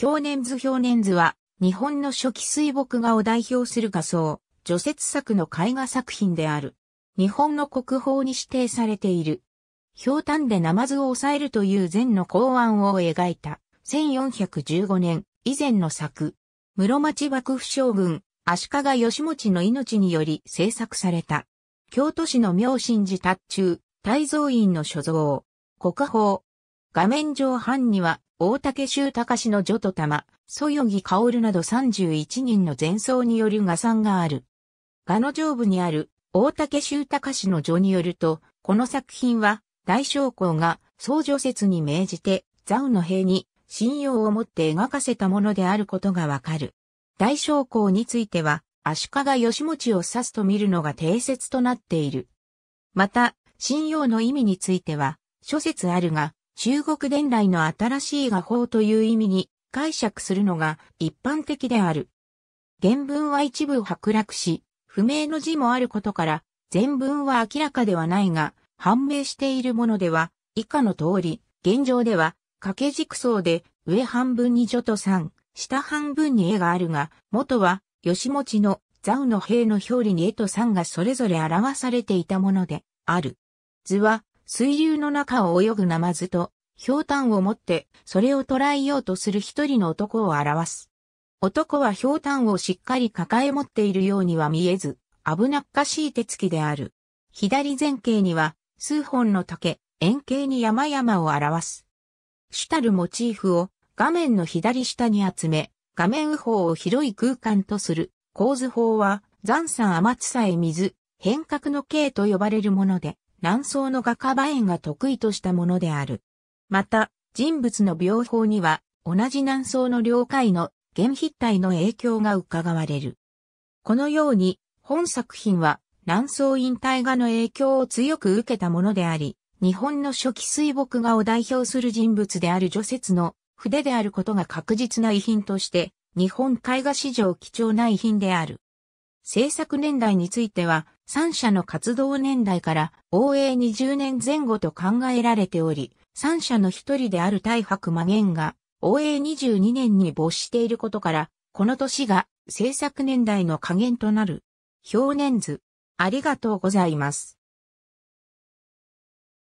表年図表年図は、日本の初期水墨画を代表する画像、除雪作の絵画作品である。日本の国宝に指定されている。氷炭でナマズを抑えるという禅の考案を描いた、1415年以前の作。室町幕府将軍、足利義持の命により制作された。京都市の明神寺達中、大蔵院の所蔵。国宝。画面上版には、大竹修隆の女と玉、そよぎ薫など31人の前奏による画賛がある。画の上部にある大竹修隆の女によると、この作品は大将校が僧女説に命じて、ザウの兵に信用を持って描かせたものであることがわかる。大将校については、足利義持を指すと見るのが定説となっている。また、信用の意味については、諸説あるが、中国伝来の新しい画法という意味に解釈するのが一般的である。原文は一部剥落し、不明の字もあることから、全文は明らかではないが、判明しているものでは、以下の通り、現状では、掛け軸層で、上半分に女と三、下半分に絵があるが、元は、吉持の、ザウの兵の表裏に絵と三がそれぞれ表されていたもので、ある。図は、水流の中を泳ぐナマズと、氷炭を持って、それを捉えようとする一人の男を表す。男は氷炭をしっかり抱え持っているようには見えず、危なっかしい手つきである。左前景には、数本の竹、円形に山々を表す。主たるモチーフを画面の左下に集め、画面右方を広い空間とする構図法は、残山天津さえ水、変革の形と呼ばれるもので、南宋の画家馬園が得意としたものである。また、人物の描法には、同じ南宋の領海の原筆体の影響が伺われる。このように、本作品は、南宋引退画の影響を強く受けたものであり、日本の初期水墨画を代表する人物である除雪の筆であることが確実な遺品として、日本絵画史上貴重な遺品である。制作年代については、3社の活動年代から応永20年前後と考えられており、3社の一人である大白魔源が応永22年に没していることから、この年が制作年代の加減となる。表年図。ありがとうございます。